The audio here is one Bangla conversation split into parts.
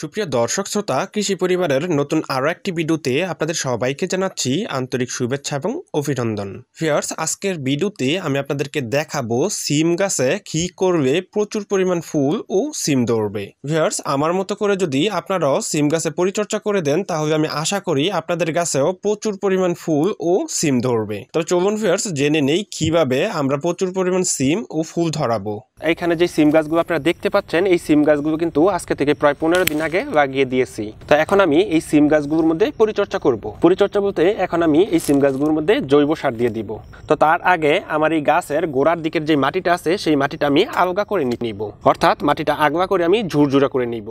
সুপ্রিয় দর্শক শ্রোতা কৃষি পরিবারের নতুন আরও একটি ভিডিওতে আপনাদের সবাইকে জানাচ্ছি আন্তরিক শুভেচ্ছা এবং অভিনন্দন ফিয়ার্স আজকের ভিডিওতে আমি আপনাদেরকে দেখাবো সিম গাছে কি করলে প্রচুর পরিমাণ ফুল ও সিম ধরবে ফিয়ার্স আমার মতো করে যদি আপনারাও সিম গাছে পরিচর্যা করে দেন তাহলে আমি আশা করি আপনাদের গাছেও প্রচুর পরিমাণ ফুল ও সিম ধরবে তবে চলুন ফিয়ার্স জেনে নেই কিভাবে আমরা প্রচুর পরিমাণ সিম ও ফুল ধরাবো এইখানে যে সিম গাছগুলো আপনারা দেখতে পাচ্ছেন এই সিম গাছগুলো কিন্তু আজকে থেকে প্রায় পনেরো দিন আগে লাগিয়ে দিয়েছি তো এখন আমি এই সিম গাছগুলোর মধ্যে পরিচর্যা করব। পরিচর্যা বলতে এখন আমি এই সিম গাছগুলোর মধ্যে জৈব সার দিয়ে দিব তো তার আগে আমার এই গাছের গোড়ার দিকের যে মাটিটা আছে সেই মাটিটা আমি আলগা করে নিব অর্থাৎ মাটিটা আগলা করে আমি ঝুরঝুরা করে নিব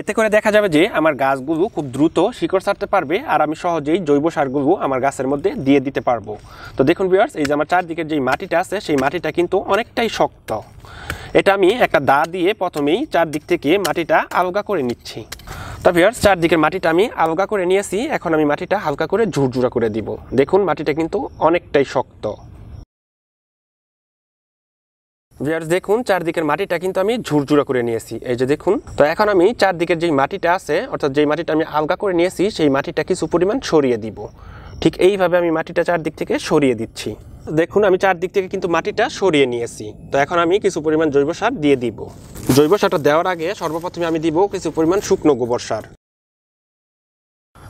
এতে করে দেখা যাবে যে আমার গাছগুলো খুব দ্রুত শিকড় ছাড়তে পারবে আর আমি সহজেই জৈব সারগুলো আমার গাছের মধ্যে দিয়ে দিতে পারবো তো দেখুন বিয়ার্স এই যে আমার চারদিকের যেই মাটিটা আছে সেই মাটিটা কিন্তু অনেকটাই শক্ত এটা আমি একটা দা দিয়ে প্রথমেই চারদিক থেকে মাটিটা আলগা করে নিচ্ছি তো বিয়ার্স চারদিকের মাটিটা আমি আলগা করে নিয়েছি এখন আমি মাটিটা হালকা করে ঝুরঝুরা করে দিব দেখুন মাটিটা কিন্তু অনেকটাই শক্ত ভিয়ার্স দেখুন চারদিকের মাটিটা কিন্তু আমি ঝুরঝুরা করে নিয়েছি এই যে দেখুন তো এখন আমি চারদিকের যেই মাটিটা আছে অর্থাৎ যেই মাটিটা আমি আলগা করে নিয়েছি সেই মাটিটা কিছু পরিমাণ সরিয়ে দিব ঠিক এইভাবে আমি মাটিটা চারদিক থেকে সরিয়ে দিচ্ছি দেখুন আমি চারদিক থেকে কিন্তু মাটিটা সরিয়ে নিয়েছি তো এখন আমি কিছু পরিমাণ জৈব সার দিয়ে দিব জৈব সারটা দেওয়ার আগে সর্বপ্রথমে আমি দিব কিছু পরিমাণ শুকনো গোবর সার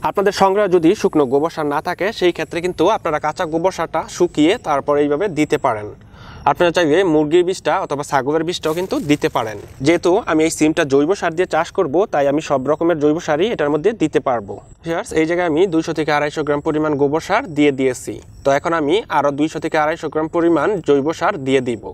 আপনাদের সংগ্রহ যদি শুকনো গোবর সার না থাকে সেই ক্ষেত্রে কিন্তু আপনারা কাঁচা গোবর সারটা শুকিয়ে তারপর এইভাবে দিতে পারেন আপনারা চাইলে মুরগির বীজটা অথবা ছাগলের বীজটাও কিন্তু দিতে পারেন যেহেতু আমি এই সিমটা জৈব সার দিয়ে চাষ করব তাই আমি সব রকমের জৈব সারই এটার মধ্যে দিতে পারবো এই জায়গায় আমি দুইশো থেকে আড়াইশো গ্রাম পরিমাণ গোবর সার দিয়ে দিয়েছি তো এখন আমি আরও দুইশো থেকে আড়াইশো গ্রাম পরিমাণ জৈব সার দিয়ে দিব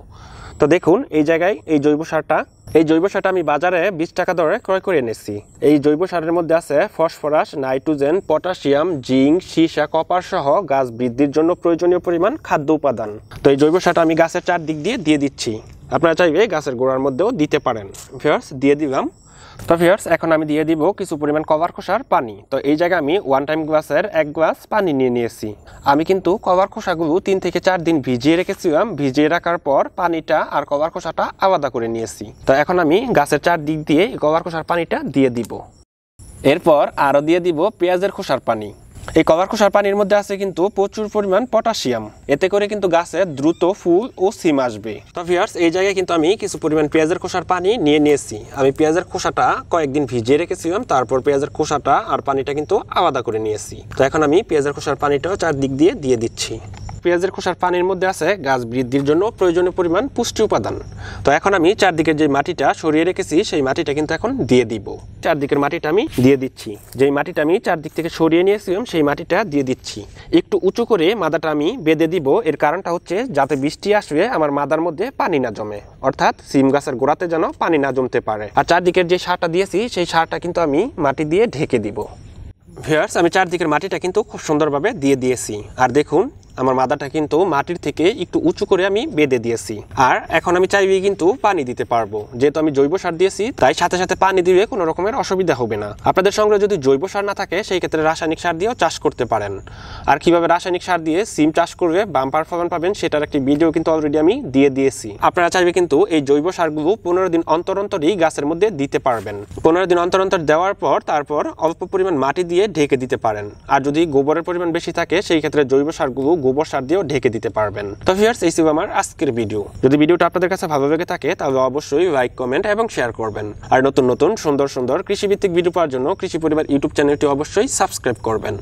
তো দেখুন এই জায়গায় এই জৈব সারটা এই জৈব সারটা আমি বাজারে বিশ টাকা দরে ক্রয় করে এনেছি এই জৈব সারের মধ্যে আছে ফসফরাস নাইট্রোজেন পটাশিয়াম জিঙ্ক সীসা কপার সহ গাছ বৃদ্ধির জন্য প্রয়োজনীয় পরিমাণ খাদ্য উপাদান তো এই জৈব সারটা আমি গাছের চারদিক দিয়ে দিয়ে দিচ্ছি আপনারা চাইবে গাছের গোড়ার মধ্যেও দিতে পারেন ফেয়ার্স দিয়ে দিলাম তো ভিয়ার্স এখন আমি দিয়ে দিব কিছু পরিমাণ কভার খোসার পানি তো এই জায়গায় আমি ওয়ান টাইম গ্লাসের এক গ্লাস পানি নিয়ে নিয়েছি আমি কিন্তু কভার খোসাগুলো তিন থেকে চার দিন ভিজিয়ে রেখেছিলাম ভিজিয়ে রাখার পর পানিটা আর কভার খোসাটা আলাদা করে নিয়েছি তো এখন আমি গাছের চার দিক দিয়ে কভার খোসার পানিটা দিয়ে দিব এরপর আরও দিয়ে দিব পেঁয়াজের খোসার পানি এই কভার খোসার পানির মধ্যে আছে কিন্তু প্রচুর পরিমাণ পটাশিয়াম এতে করে কিন্তু গাছে দ্রুত ফুল ও সিম আসবে তো ভিয়ার্স এই জায়গায় কিন্তু আমি কিছু পরিমাণ পেঁয়াজের খোসার পানি নিয়ে নিয়েছি আমি পেঁয়াজের খোসাটা কয়েকদিন ভিজিয়ে রেখেছিলাম তারপর পেঁয়াজের খোসাটা আর পানিটা কিন্তু আলাদা করে নিয়েছি তো এখন আমি পেঁয়াজের খোসার পানিটাও চারদিক দিয়ে দিয়ে দিচ্ছি পেঁয়াজের খোসার পানির মধ্যে আছে গাছ বৃদ্ধির জন্য প্রয়োজনীয় পরিমাণ পুষ্টি উপাদান তো এখন আমি চারদিকের যে মাটিটা সরিয়ে রেখেছি সেই মাটিটা কিন্তু এখন দিয়ে দিব চারদিকের মাটিটা আমি দিয়ে দিচ্ছি যেই মাটিটা আমি চারদিক থেকে সরিয়ে নিয়েছিলাম সেই মাটিটা দিয়ে দিচ্ছি একটু উঁচু করে মাদাটা আমি বেঁধে দিব এর কারণটা হচ্ছে যাতে বৃষ্টি আসবে আমার মাদার মধ্যে পানি না জমে অর্থাৎ সিম গাছের গোড়াতে যেন পানি না জমতে পারে আর চারদিকের যে সারটা দিয়েছি সেই সারটা কিন্তু আমি মাটি দিয়ে ঢেকে দিব ভিয়ার্স আমি চারদিকের মাটিটা কিন্তু খুব সুন্দরভাবে দিয়ে দিয়েছি আর দেখুন আমার মাদাটা কিন্তু মাটির থেকে একটু উঁচু করে আমি বেঁধে দিয়েছি আর এখন আমি চাইবি কিন্তু পানি দিতে পারবো যেহেতু আমি জৈব সার দিয়েছি তাই সাথে সাথে পানি দিয়ে কোনো রকমের অসুবিধা হবে না আপনাদের সঙ্গে যদি জৈব সার না থাকে সেই ক্ষেত্রে রাসায়নিক সার দিয়েও চাষ করতে পারেন আর কিভাবে রাসায়নিক সার দিয়ে সিম চাষ করবে বাম পারফরমেন্স পাবেন সেটার একটি ভিডিও কিন্তু অলরেডি আমি দিয়ে দিয়েছি আপনারা চাইবে কিন্তু এই জৈব সারগুলো পনেরো দিন অন্তর অন্তরই গাছের মধ্যে দিতে পারবেন পনেরো দিন অন্তর অন্তর দেওয়ার পর তারপর অল্প পরিমাণ মাটি দিয়ে ঢেকে দিতে পারেন আর যদি গোবরের পরিমাণ বেশি থাকে সেই ক্ষেত্রে জৈব সারগুলো গোবর সার দিয়েও ঢেকে দিতে পারবেন তো ফিয়ার্স এই ছিল আমার আজকের ভিডিও যদি ভিডিওটা আপনাদের কাছে ভালো লেগে থাকে তাহলে অবশ্যই লাইক কমেন্ট এবং শেয়ার করবেন আর নতুন নতুন সুন্দর সুন্দর কৃষিভিত্তিক ভিডিও পাওয়ার জন্য কৃষি পরিবার ইউটিউব চ্যানেলটি অবশ্যই সাবস্ক্রাইব করবেন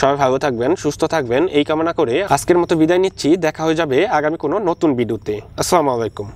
সবাই ভালো থাকবেন সুস্থ থাকবেন এই কামনা করে আজকের মতো বিদায় নিচ্ছি দেখা হয়ে যাবে আগামী কোনো নতুন ভিডিওতে আসসালামু আলাইকুম